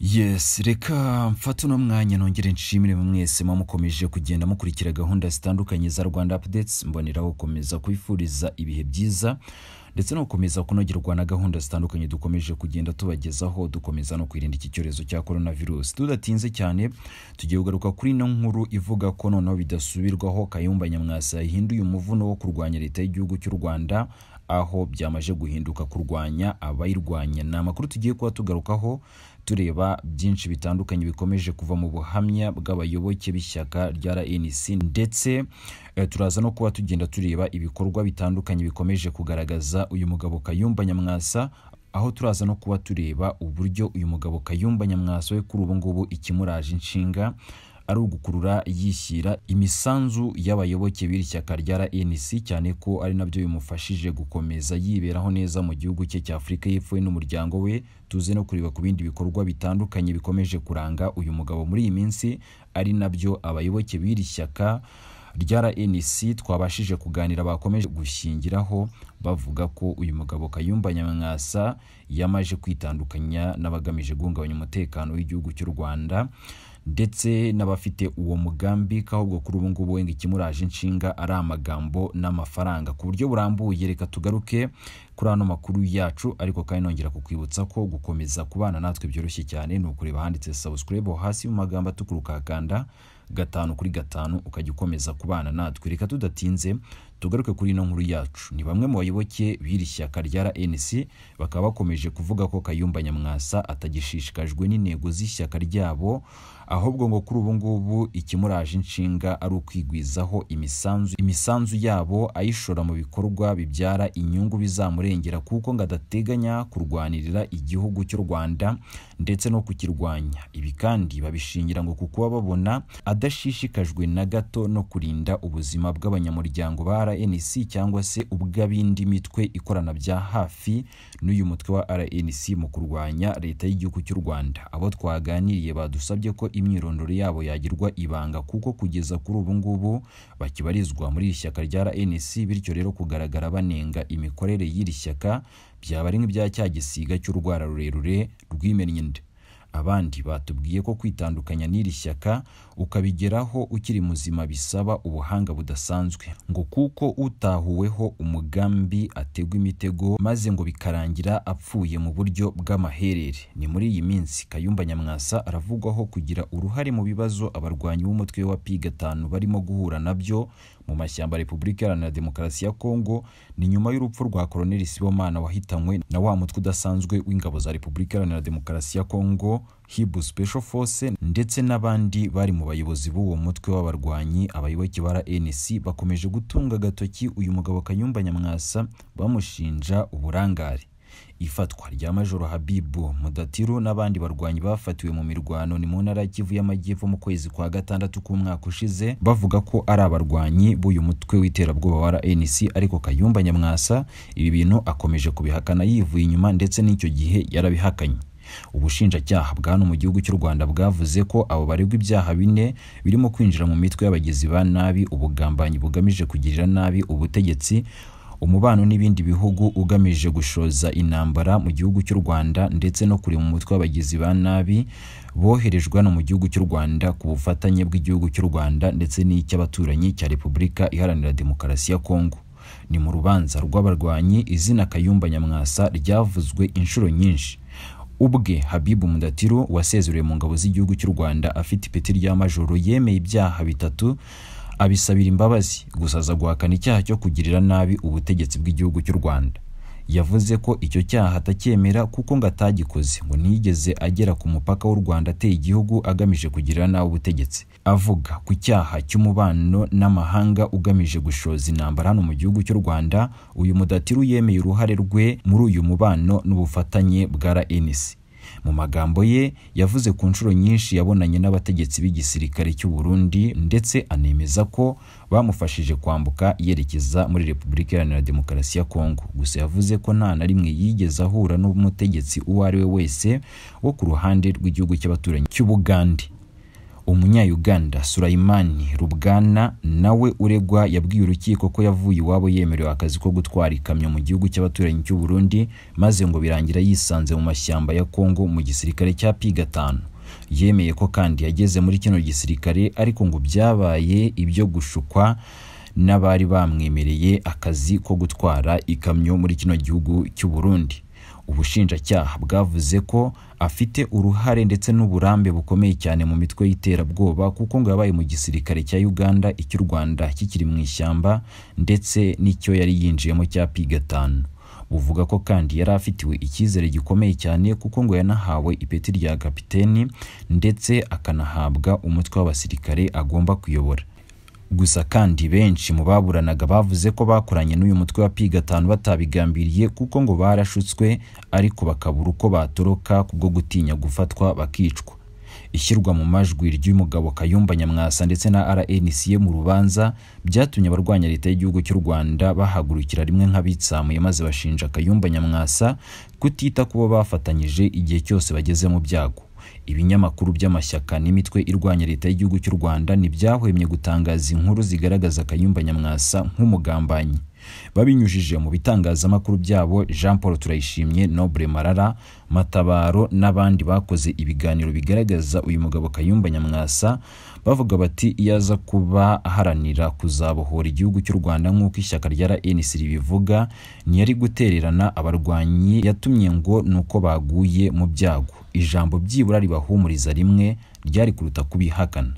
yesi reka mfate uno mwanya nongere nshimire mwese muba mukomeje kugenda mukurikira gahunda zitandukanye za rwanda apudetsi mboneraho gukomeza kwifuriza ibihe byiza ndetse no gukomeza kunogerwa na gahunda zitandukanye dukomeje kugenda tubagezaho dukomeza no kwirinda iki cyorezo cya korona virusi tudatinze cyane tugiye kugaruka kuri ino nkuru ivuga ko noneho bidasubirwaho kayumba nyamwasa yahinduye umuvuno wo kurwanya leta y'igihugu cy'u rwanda aho byamaje guhinduka kurwanya abayirwanya ni amakuru tugiye kuba tugarukaho tureba byinshi bitandukanye bikomeje kuva mu buhamya bw'abayoboke b'ishyaka rya RNC ndetse eh, turaza no kuba tugenda tureba ibikorwa bitandukanye bikomeje kugaragaza uyu mugabo Kayumba Nyamwasa aho turaza no kuba tureba uburyo uyu mugabo Kayumba Nyamwasa we kuri ubu ngubu ikimuraje inshinga ari ugukurura yishyira imisanzu y'abayoboke b'iri shyaka rya RNC cyane ko ari nabyo bimufashije gukomeza yiberaho neza mu gihugu cye cya Afurika y'Epfo n'umuryango we tuze no kureba ku bindi bikorwa bitandukanye bikomeje kuranga uyu mugabo muri iyi minsi ari nabyo abayoboke b'iri shyaka rya RNC twabashije kuganira bakomeje gushingiraho bavuga ko uyu mugabo Kayumba Nyamwasa yamaje kwitandukanya n'abagamije guhungabanya umutekano w'igihugu cy'u Rwanda ndetse n'abafite uwo mugambi k'ahubwo kuri ubu ngubu wenda ikimuraje inshinga ari amagambo n'amafaranga ku buryo burambuye reka tugaruke kuri ano makuru yacu ariko kandi nongera kukwibutsa ko gukomeza kubana natwe byoroshye cyane ni ukureba ahanditse subscribe hasi mu magambo atukura ukakanda gatanu kuri gatanu ukajya ukomeza kubana natwe reka tudatinze tugaruke kuri ino nkuru yacu ni bamwe mu abayoboke b'iri shyaka rya rnc bakaba bakomeje kuvuga ko kayumba nyamwasa atagishishikajwe n'intego z'ishyaka ryabo ahubwo ngo kuri ubu ngubu ikimuraje inshinga ari ukwigwizaho imisanzu imisanzu yabo ayishora mu bikorwa bibyara inyungu bizamurengera kuko ngo adateganya kurwanirira igihugu cy'u Rwanda ndetse no kukirwanya ibi kandi babishingira ngo kuko babona adashishikajwe na gato no kurinda ubuzima bw'abanyamuryango ba RNC cyangwa se ubw'abindi mitwe ikorana bya hafi n'uyu mutwe wa RNC mu kurwanya leta y'igihugu cy'u Rwanda abo twaganiriye badusabye ko imyirondoro yabo yagirwa ibanga kuko kugeza kuri ubu ngubu bakibarizwa muri iri shyaka rya RNC bityo rero kugaragara banenga imikorere y'iri shyaka byaba ari nk'ibya cya gisiga cy'urwara rurerure rw'imennye abandi batubwiye ko kwitandukanya n'iri shyaka ukabigeraho ukiri muzima bisaba ubuhanga budasanzwe ngo kuko utahuweho umugambi ategwa imitego maze ngo bikarangira apfuye mu buryo bw'amaherere ni muri iyi minsi Kayumba Nyamwasa aravugwaho kugira uruhare mu bibazo abarwanyi b'umutwe wa P5 barimo guhura nabyo mu mashyamba Repubulika Iharanira Demokarasi ya Kongo ni nyuma y'urupfu rwa Colonel Sibomana wahitanywe na wa mutwe udasanzwe w'ingabo za Repubulika Iharanira Demokarasi ya Kongo Hibus Special Force ndetse n'abandi bari mu bayobozi b'uwo mutwe w'abarwanyi abayoboke ba RNC bakomeje gutunga agatoki uyu mugabo kanyumba Nyamwasa bamushinja uburangare ifatwa rya Majoro Habibu Mudatiru n'abandi barwanyi bafatiwe mu mirwano ni mu ntara ya Kivu y'Amajyepfo mu kwezi kwa gatandatu k'umwaka ushize bavuga ko ari abarwanyi b'uyu mutwe w'iterabwoba wa RNC ariko Kayumba Nyamwasa ibi bintu akomeje kubihakana yivuye inyuma ndetse n'icyo gihe yarabihakanye ubushinjacyaha bwa hano mu gihugu cy'u rwanda bwavuze ko abo baregwa ibyaha bine birimo kwinjira mu mitwe y'abagizi ba nabi ubugambanyi bugamije kugirira nabi ubutegetsi umubano n'ibindi bihugu ugamije gushoza intambara mu gihugu cy'u rwanda ndetse no kurema umutwe w'abagizi ba nabi boherejwe hano mu gihugu cy'u rwanda ku bufatanye bw'igihugu cy'u rwanda ndetse n'icy'abaturanyi cya repubulika iharanira demokarasi ya kongo ni mu rubanza rw'abarwanyi izina kayumba nyamwasa ryavuzwe inshuro nyinshi ubwe habibu mudatiro wasezereye mu ngabo z'igihugu cy'u rwanda afite ipeti rya majoro yemeye ibyaha bitatu abisabira imbabazi gusa aza guhakana icyaha cyo kugirira nabi ubutegetsi bw'igihugu cy'u rwanda yavuze ko icyo cyaha atacyemera kuko ngo atagikoze ngo nigeze agera ku mupaka w'u Rwanda ateye igihugu agamije kugira nawe ubutegetsi avuga ku cyaha cy'umubano n'amahanga ugamije gushoza intambara hano mu gihugu cy'u Rwanda uyu mudatiri yemeye uruhare rwe muri uyu mubano n'ubufatanye bwa RNC mu magambo ye yavuze ku nshuro nyinshi yabonanye n'abategetsi b'igisirikare cy'u Burundi ndetse anemeza ko bamufashije kwambuka yerekeza muri Repubulika Iharanira Demokarasi ya Kongo gusa yavuze ko nta na rimwe yigeze ahura n'umutegetsi uwo ari we wese wo ku ruhande rw'igihugu cy'abaturanyi cy'Ubugande umunya-Uganda Sulaimani Rubwana nawe uregwa yabwiye urukiko ko yavuye iwabo yemerewe akazi ko gutwara ikamyo mu gihugu cy'abaturanyi cy'u Burundi maze ngo birangira yisanze mu mashyamba ya Kongo mu gisirikare cya P5 yemeye ko kandi yageze muri kino gisirikare ariko ngo byabaye ibyo gushukwa n'abari bamwemereye akazi ko gutwara ikamyo muri kino gihugu cy'u Burundi ubushinjacyaha bwavuze ko afite uruhare ndetse n'uburambe bukomeye cyane mu mitwe y'iterabwoba kuko ngo yabaye mu gisirikare cya Uganda icy'u Rwanda kikiri mu ishyamba ndetse n'icyo yari yinjiyemo cya P gatanu buvuga ko kandi yari afitiwe icyizere gikomeye cyane kuko ngo yanahawe ipeti rya kapiteni ndetse akanahabwa umutwe w'abasirikare agomba kuyobora gusa kandi benshi mu baburanaga bavuze ko bakoranye n'uyu mutwe wa piga gatanu batabigambiriye kuko ngo barashutswe ariko bakabura uko batoroka kubwo gutinya gufatwa bakicwa ishyirwa mu majwi ry'umugabo Kayumba Nyamwasa ndetse na RNCA mu rubanza byatumye abarwanya leta y'igihugu cy'u Rwanda bahagurukira rimwe nk'abitsamuye maze bashinja Kayumba Nyamwasa kutita ku bafatanyije igihe cyose bageze mu byago ibinyamakuru by'amashyaka n'imitwe irwanya leta y'igihugu cy'u rwanda ntibyahwemye gutangaza inkuru zigaragaza kayumba nyamwasa nk'umugambanyi babinyujije mu bitangazamakuru byabo jean paul turayishimye noble marara matabaro n'abandi bakoze ibiganiro bigaragaza uyu mugabo kayumba nyamwasa bavuga bati iyo aza kuba aharanira kuzabohora igihugu cy'u rwanda nk'uko ishyaka rya rnc ribivuga ntiyari gutererana abarwanyi yatumye ngo ni uko baguye mu byago ijambo byibura ribahumuriza rimwe ryari kuruta kubihakana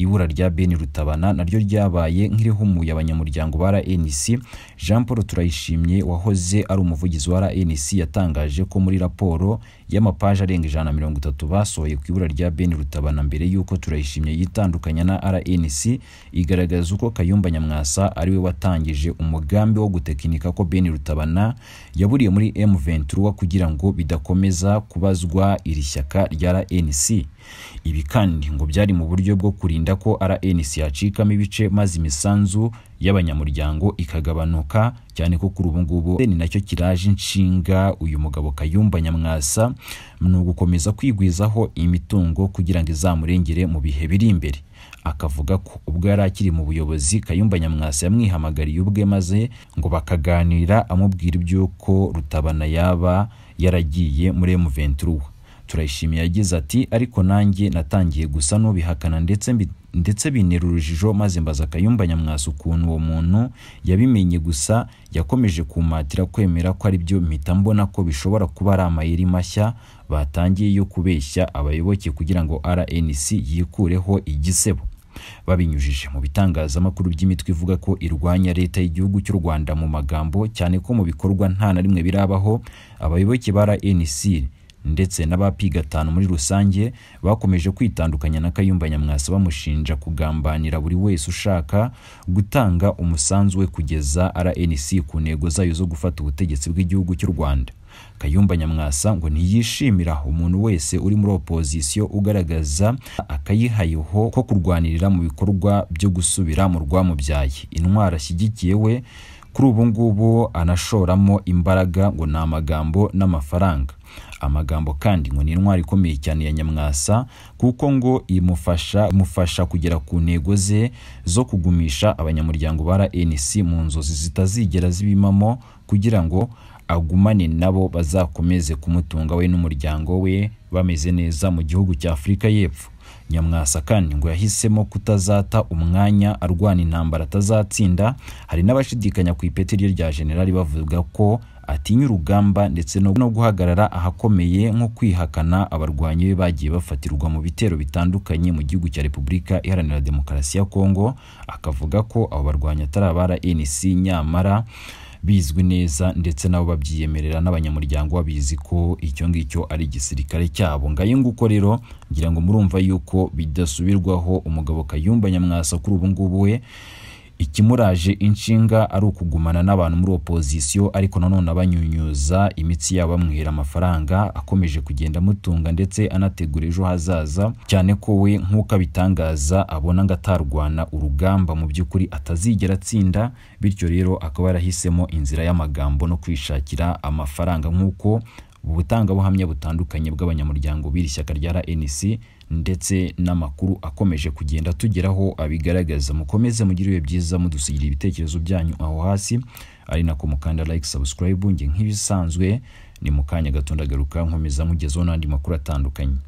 ibura rya Ben Rutabana naryo ryabaye nk'irihumuye abanyamuryango ba RNC Jean Paul Turayishimye wahoze ari umuvugizi wa RNC yatangaje ko muri raporo y'amapaji arenga ijana mirongo itatu basohoye ku ibura rya Ben Rutabana mbere y'uko Turayishimye yitandukanya na RNC igaragaza uko Kayumba Nyamwasa ari we watangije umugambi wo gutekinika ko Ben Rutabana yaburiye muri M23 kugira ngo bidakomeza kubazwa iri shyaka rya RNC ibi kandi ngo byari mu buryo bwo kurinda birinda ko RNC yacikamo ibice maze imisanzu y'abanyamuryango ikagabanuka cyane ko kuri ubu ngubu ni nacyo kiraje inshinga uyu mugabo Kayumba Nyamwasa ni ugukomeza kwigwizaho imitungo kugira ngo izamurengere mu bihe biri imbere akavuga ko ubwo yari akiri mu buyobozi Kayumba Nyamwasa yamwihamagariye ubwe maze ngo bakaganira amubwira iby'uko Rutabana yaba yaragiye muri m turayishimiye yagize ati ariko nanjye natangiye gusa n'ubihakana ndetse mbi ndetse bintera urujijo maze mbaza akayumba nyamwasa ukuntu uwo muntu yabimenye gusa yakomeje kumatira kwemera ko ari byo mpita mbona ko bishobora kuba ari amayeri mashya batangiye yo kubeshya abayoboke kugira ngo RNC yikureho igisebo babinyujije mu bitangazamakuru by'imitwe ivuga ko irwanya leta y'igihugu cy'u Rwanda mu magambo cyane ko mu bikorwa nta na rimwe birabaho abayoboke ba RNC ndetse n'abapiga atanu muri rusange bakomeje kwitandukanya na Kayumba Nyamwasa bamushinja kugambanira buri wese ushaka gutanga umusanzu we kugeza RNC ku ntego zayo zo gufata ubutegetsi bw'igihugu cy'u Rwanda Kayumba Nyamwasa ngo ntiyishimira umuntu wese uri muri opozisiyo ugaragaza akayihayeho ko kurwanirira mu bikorwa byo gusubira mu rwamubyaye intwara ashyigikiye we kuri ubu ngubu anashoramo imbaraga ngo ni amagambo n'amafaranga amagambo kandi ngo ni intwari ikomeye cyane ya nyamwasa kuko ngo imufasha imufasha kugera ku ntego ze zo kugumisha abanyamuryango ba rnc mu nzozi zitazigera zibimamo kugira ngo agumane nabo bazakomeze kumutunga we n'umuryango we bameze neza mu gihugu cya afurika y'epfo nyamwasa kandi ngo yahisemo kutazata umwanya arwana intambara atazatsinda hari n'abashidikanya ku ipeti rye rya generali bavuga ko atinya urugamba ndetse no guhagarara ahakomeye nko kwihakana abarwanyi be bagiye bafatirwa mu bitero bitandukanye mu gihugu cya Repubulika Iharanira Demokarasi ya Kongo akavuga ko abo barwanyi atari abara ANC nyamara bizwi neza ndetse nabo babyiyemerera n'abanyamuryango babizi ko icyo ngicyo ari igisirikare cyabo ngayo nguko rero ngira ngo murumva yuko bidasubirwaho umugabo Kayumba Nyamwasa kuri ubu ngubu we ikimuraje inshinga ari ukugumana n'abantu muri opozisiyo ariko nanone abanyunyuza imitsi yabo bamwihera amafaranga akomeje kugenda amutunga ndetse anategura ejo hazaza cyane ko we nk'uko abitangaza abona ngo atarwana urugamba mu by'ukuri atazigera atsinda bityo rero akaba yarahisemo inzira y'amagambo no kwishakira amafaranga nk'uko ubu butangabuhamya butandukanye bw'abanyamuryango b'iri shyaka rya RNC ndetse n'amakuru akomeje kugenda tugeraho abigaragaza mukomeze mugire ibihe byiza mudusigira ibitekerezo byanyu aho hasi ari nako mukanda like subscribe njye nk'ibisanzwe ni mu kanya gato nkomeza mugezeho n'andi makuru atandukanye